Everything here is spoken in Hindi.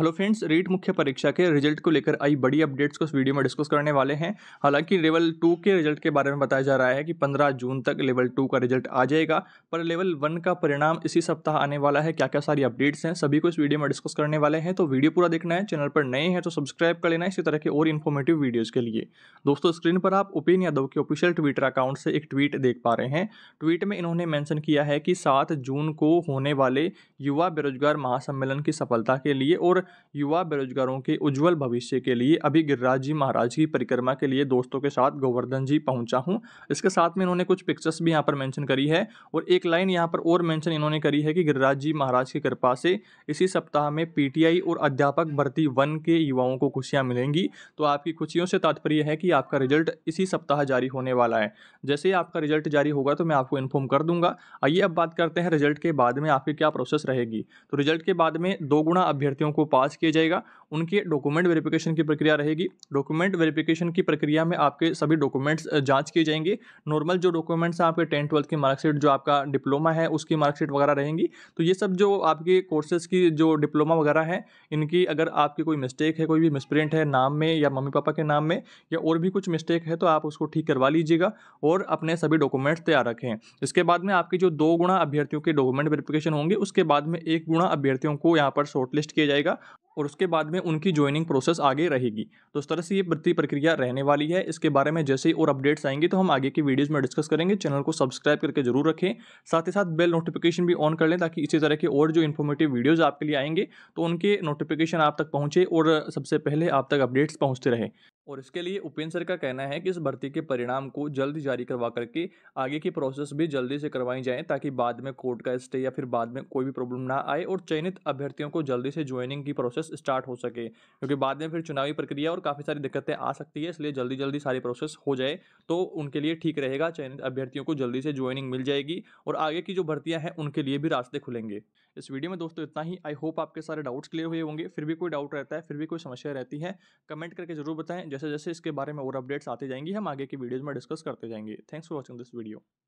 हेलो फ्रेंड्स रीट मुख्य परीक्षा के रिजल्ट को लेकर आई बड़ी अपडेट्स को इस वीडियो में डिस्कस करने वाले हैं हालांकि लेवल टू के रिजल्ट के बारे में बताया जा रहा है कि 15 जून तक लेवल टू का रिजल्ट आ जाएगा पर लेवल वन का परिणाम इसी सप्ताह आने वाला है क्या क्या सारी अपडेट्स हैं सभी को इस वीडियो में डिस्कस करने वाले हैं तो वीडियो पूरा देखना है चैनल पर नए हैं तो सब्सक्राइब कर लेना इसी तरह के और इन्फॉर्मेटिव वीडियोज़ के लिए दोस्तों स्क्रीन पर आप उपेन यादव के ऑफिशियल ट्विटर अकाउंट से एक ट्वीट देख पा रहे हैं ट्वीट में इन्होंने मैंशन किया है कि सात जून को होने वाले युवा बेरोजगार महासम्मेलन की सफलता के लिए और युवा बेरोजगारों के उज्जवल भविष्य के लिए अभी गिरिराज जी महाराज की परिक्रमा के लिए दोस्तों के साथ गोवर्धन जी पहुंचा हूं इसके साथ में इन्होंने कुछ पिक्चर्स भी यहां पर मेंशन करी है और एक लाइन यहां पर और मेंशन इन्होंने करी है कि गिरिराज जी महाराज की कृपा से इसी सप्ताह में पीटीआई और अध्यापक भर्ती वन के युवाओं को खुशियाँ मिलेंगी तो आपकी खुशियों से तात्पर्य है कि आपका रिजल्ट इसी सप्ताह जारी होने वाला है जैसे ही आपका रिजल्ट जारी होगा तो मैं आपको इन्फॉर्म कर दूंगा आइए अब बात करते हैं रिजल्ट के बाद में आपकी क्या प्रोसेस रहेगी तो रिजल्ट के बाद में दो गुणा अभ्यर्थियों को पास किया जाएगा उनके डॉक्यूमेंट वेरिफिकेशन की प्रक्रिया रहेगी डॉक्यूमेंट वेरिफिकेशन की प्रक्रिया में आपके सभी डॉक्यूमेंट्स जांच किए जाएंगे नॉर्मल जो डॉक्यूमेंट्स हैं आपके टेन ट्वेल्थ की मार्कशीट जो आपका डिप्लोमा है उसकी मार्कशीट वगैरह रहेंगी तो ये सब जो आपके कोर्सेज की जो डिप्लोमा वगैरह है इनकी अगर आपकी कोई मिस्टेक है कोई भी मिसप्रिंट है नाम में या मम्मी पापा के नाम में या और भी कुछ मिस्टेक है तो आप उसको ठीक करवा लीजिएगा और अपने सभी डॉक्यूमेंट्स तैयार रखें इसके बाद में आपके जो दो गुणा अभ्यर्थियों के डॉक्यूमेंट वेरिफिकेशन होंगे उसके बाद में एक गुणा अभ्यर्थियों को यहाँ पर शॉर्टलिस्ट किया जाएगा और उसके बाद में उनकी ज्वाइनिंग प्रोसेस आगे रहेगी तो इस तरह से ये प्रति प्रक्रिया रहने वाली है इसके बारे में जैसे ही और अपडेट्स आएंगे तो हम आगे की वीडियोज़ में डिस्कस करेंगे चैनल को सब्सक्राइब करके जरूर रखें साथ ही साथ बेल नोटिफिकेशन भी ऑन कर लें ताकि इसी तरह के और जो इन्फॉर्मेटिव वीडियोज़ आपके लिए आएंगे तो उनके नोटिफिकेशन आप तक पहुँचे और सबसे पहले आप तक अपडेट्स पहुँचते रहे और इसके लिए उपेंद्र सर का कहना है कि इस भर्ती के परिणाम को जल्द जारी करवा करके आगे की प्रोसेस भी जल्दी से करवाई जाए ताकि बाद में कोर्ट का स्टे या फिर बाद में कोई भी प्रॉब्लम ना आए और चयनित अभ्यर्थियों को जल्दी से ज्वाइनिंग की प्रोसेस स्टार्ट हो सके क्योंकि बाद में फिर चुनावी प्रक्रिया और काफ़ी सारी दिक्कतें आ सकती है इसलिए जल्दी जल्दी सारी प्रोसेस हो जाए तो उनके लिए ठीक रहेगा चयनित अभ्यर्थियों को जल्दी से ज्वाइनिंग मिल जाएगी और आगे की जो भर्तियाँ हैं उनके लिए भी रास्ते खुलेंगे इस वीडियो में दोस्तों इतना ही आई होप आपके सारे डाउट्स क्लियर हुए होंगे फिर भी कोई डाउट रहता है फिर भी कोई समस्या रहती है कमेंट करके जरूर बताएं जैसे जैसे इसके बारे में और अपडेट्स आते जाएंगी हम आगे की वीडियोज़ में डिस्कस करते जाएंगे thanks for watching this video